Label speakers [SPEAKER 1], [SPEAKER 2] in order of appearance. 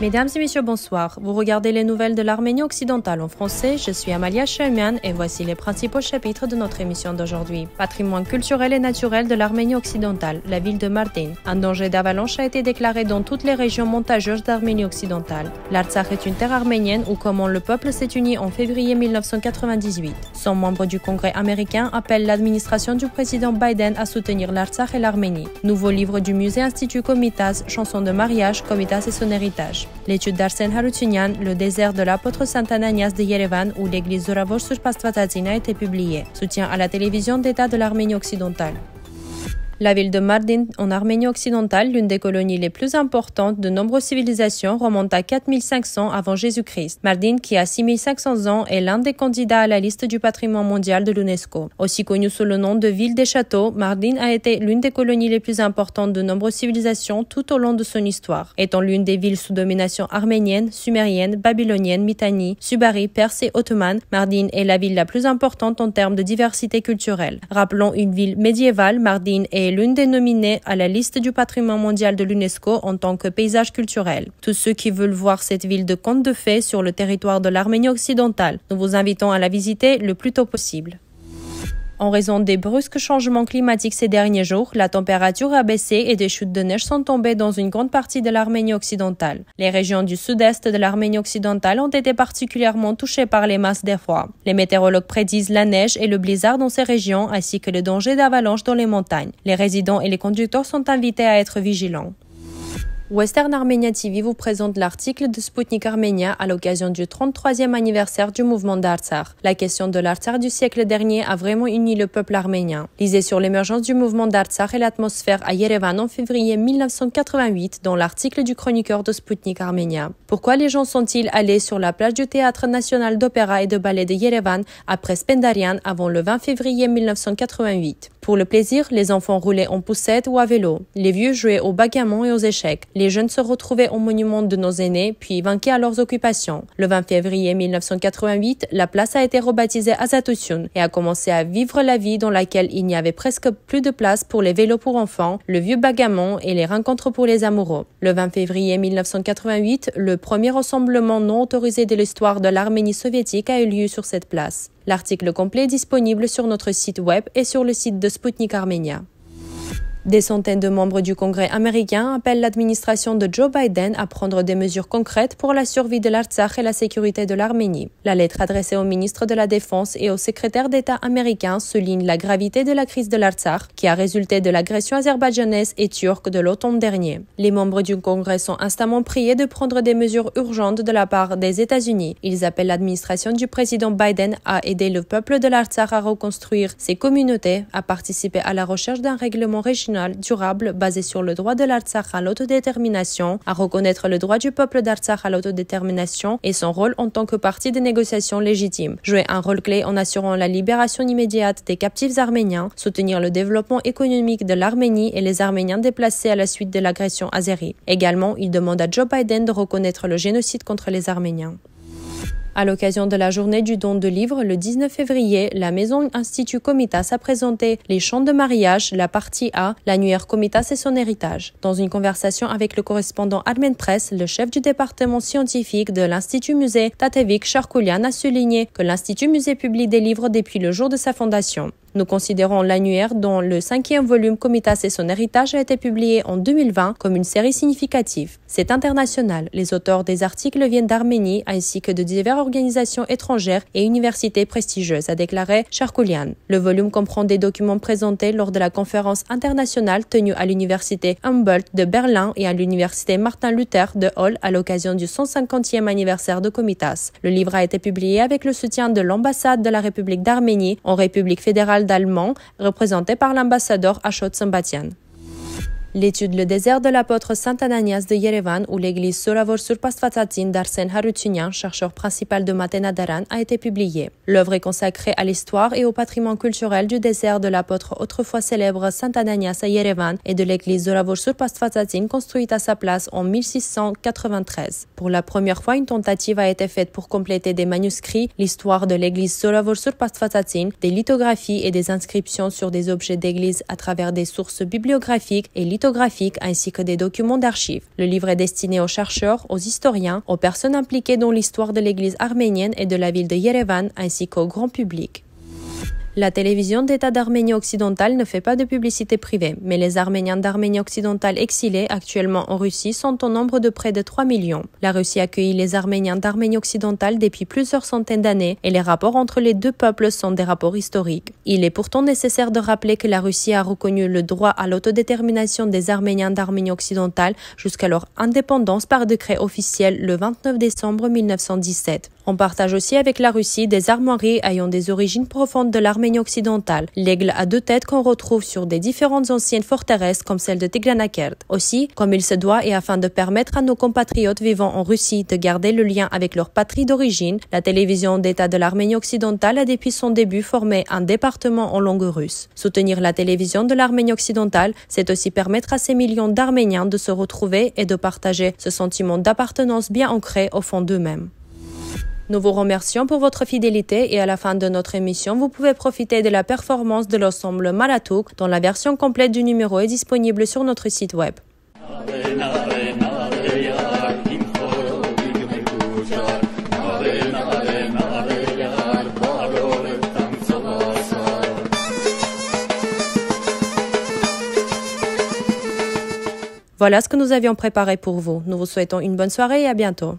[SPEAKER 1] Mesdames et messieurs, bonsoir. Vous regardez les nouvelles de l'Arménie occidentale en français. Je suis Amalia Shermian et voici les principaux chapitres de notre émission d'aujourd'hui. Patrimoine culturel et naturel de l'Arménie occidentale, la ville de Martin. Un danger d'avalanche a été déclaré dans toutes les régions montageuses d'Arménie occidentale. L'Artsakh est une terre arménienne où comment le peuple s'est uni en février 1998. Son membre du Congrès américain appelle l'administration du président Biden à soutenir l'Artsakh et l'Arménie. Nouveau livre du musée Institut Komitas, chanson de mariage, Komitas et son héritage. L'étude d'Arsène Haroutunian, Le désert de l'apôtre Saint-Ananias de Yerevan ou l'église Zoravor sur Pastvatazina a été publiée. Soutien à la télévision d'État de l'Arménie occidentale. La ville de Mardin, en Arménie occidentale, l'une des colonies les plus importantes de nombreuses civilisations, remonte à 4500 avant Jésus-Christ. Mardin, qui a 6500 ans, est l'un des candidats à la liste du patrimoine mondial de l'UNESCO. Aussi connue sous le nom de ville des châteaux, Mardin a été l'une des colonies les plus importantes de nombreuses civilisations tout au long de son histoire, étant l'une des villes sous domination arménienne, sumérienne, babylonienne, mitanie, subari perse et ottomane. Mardin est la ville la plus importante en termes de diversité culturelle. Rappelons une ville médiévale, Mardin est l'une des nominées à la liste du patrimoine mondial de l'UNESCO en tant que paysage culturel. Tous ceux qui veulent voir cette ville de conte de fées sur le territoire de l'Arménie occidentale, nous vous invitons à la visiter le plus tôt possible. En raison des brusques changements climatiques ces derniers jours, la température a baissé et des chutes de neige sont tombées dans une grande partie de l'Arménie occidentale. Les régions du sud-est de l'Arménie occidentale ont été particulièrement touchées par les masses des froids. Les météorologues prédisent la neige et le blizzard dans ces régions ainsi que le danger d'avalanche dans les montagnes. Les résidents et les conducteurs sont invités à être vigilants. Western Armenia TV vous présente l'article de Sputnik Armenia à l'occasion du 33e anniversaire du mouvement d'Artsakh. La question de l'Artsakh du siècle dernier a vraiment uni le peuple arménien. Lisez sur l'émergence du mouvement d'Artsakh et l'atmosphère à Yerevan en février 1988 dans l'article du chroniqueur de Sputnik Armenia. Pourquoi les gens sont-ils allés sur la plage du Théâtre national d'opéra et de ballet de Yerevan après Spendarian avant le 20 février 1988 pour le plaisir, les enfants roulaient en poussette ou à vélo. Les vieux jouaient au bagamons et aux échecs. Les jeunes se retrouvaient au monument de nos aînés, puis vainquaient à leurs occupations. Le 20 février 1988, la place a été rebaptisée Azatosun et a commencé à vivre la vie dans laquelle il n'y avait presque plus de place pour les vélos pour enfants, le vieux bagamon et les rencontres pour les amoureux. Le 20 février 1988, le premier rassemblement non autorisé de l'histoire de l'Arménie soviétique a eu lieu sur cette place. L'article complet est disponible sur notre site web et sur le site de Sputnik Armenia. Des centaines de membres du Congrès américain appellent l'administration de Joe Biden à prendre des mesures concrètes pour la survie de l'Artsakh et la sécurité de l'Arménie. La lettre adressée au ministre de la Défense et au secrétaire d'État américain souligne la gravité de la crise de l'Artsakh qui a résulté de l'agression azerbaïdjanaise et turque de l'automne dernier. Les membres du Congrès sont instamment priés de prendre des mesures urgentes de la part des États-Unis. Ils appellent l'administration du président Biden à aider le peuple de l'Artsakh à reconstruire ses communautés, à participer à la recherche d'un règlement régional durable basé sur le droit de l'Artsakh à l'autodétermination, à reconnaître le droit du peuple d'Artsakh à l'autodétermination et son rôle en tant que partie des négociations légitimes, jouer un rôle clé en assurant la libération immédiate des captifs arméniens, soutenir le développement économique de l'Arménie et les Arméniens déplacés à la suite de l'agression azérie. Également, il demande à Joe Biden de reconnaître le génocide contre les Arméniens. À l'occasion de la journée du don de livres, le 19 février, la maison Institut Comitas a présenté les chants de mariage, la partie A, l'annuaire Comitas et son héritage. Dans une conversation avec le correspondant Armen Press, le chef du département scientifique de l'Institut Musée, Tatevik Charkoulian, a souligné que l'Institut Musée publie des livres depuis le jour de sa fondation. Nous considérons l'annuaire dont le cinquième volume Comitas et son héritage a été publié en 2020 comme une série significative. C'est international. Les auteurs des articles viennent d'Arménie ainsi que de diverses organisations étrangères et universités prestigieuses, a déclaré Charkoulian. Le volume comprend des documents présentés lors de la conférence internationale tenue à l'université Humboldt de Berlin et à l'université Martin Luther de Hall à l'occasion du 150e anniversaire de Comitas. Le livre a été publié avec le soutien de l'ambassade de la République d'Arménie en République fédérale d'Allemands, d'allemand représenté par l'ambassadeur Ashot Sambatian. L'étude Le désert de l'apôtre Saint Ananias de Yerevan ou l'église sur Surpastvatsatin d'Arsène Harutyunyan, chercheur principal de Matena Daran, a été publiée. L'œuvre est consacrée à l'histoire et au patrimoine culturel du désert de l'apôtre autrefois célèbre Saint Ananias à Yerevan et de l'église sur Surpastvatsatin construite à sa place en 1693. Pour la première fois, une tentative a été faite pour compléter des manuscrits l'histoire de l'église sur Surpastvatsatin, des lithographies et des inscriptions sur des objets d'église à travers des sources bibliographiques et lithographiques photographiques ainsi que des documents d'archives. Le livre est destiné aux chercheurs, aux historiens, aux personnes impliquées dans l'histoire de l'Église arménienne et de la ville de Yerevan ainsi qu'au grand public. La télévision d'État d'Arménie occidentale ne fait pas de publicité privée, mais les Arméniens d'Arménie occidentale exilés actuellement en Russie sont au nombre de près de 3 millions. La Russie accueille les Arméniens d'Arménie occidentale depuis plusieurs centaines d'années et les rapports entre les deux peuples sont des rapports historiques. Il est pourtant nécessaire de rappeler que la Russie a reconnu le droit à l'autodétermination des Arméniens d'Arménie occidentale jusqu'à leur indépendance par décret officiel le 29 décembre 1917. On partage aussi avec la Russie des armoiries ayant des origines profondes de l'Arménie occidentale, l'aigle à deux têtes qu'on retrouve sur des différentes anciennes forteresses comme celle de Tigranakert. Aussi, comme il se doit et afin de permettre à nos compatriotes vivant en Russie de garder le lien avec leur patrie d'origine, la télévision d'État de l'Arménie occidentale a depuis son début formé un département en langue russe. Soutenir la télévision de l'Arménie occidentale, c'est aussi permettre à ces millions d'Arméniens de se retrouver et de partager ce sentiment d'appartenance bien ancré au fond d'eux-mêmes. Nous vous remercions pour votre fidélité et à la fin de notre émission, vous pouvez profiter de la performance de l'ensemble Malatouk dont la version complète du numéro est disponible sur notre site web. Voilà ce que nous avions préparé pour vous. Nous vous souhaitons une bonne soirée et à bientôt.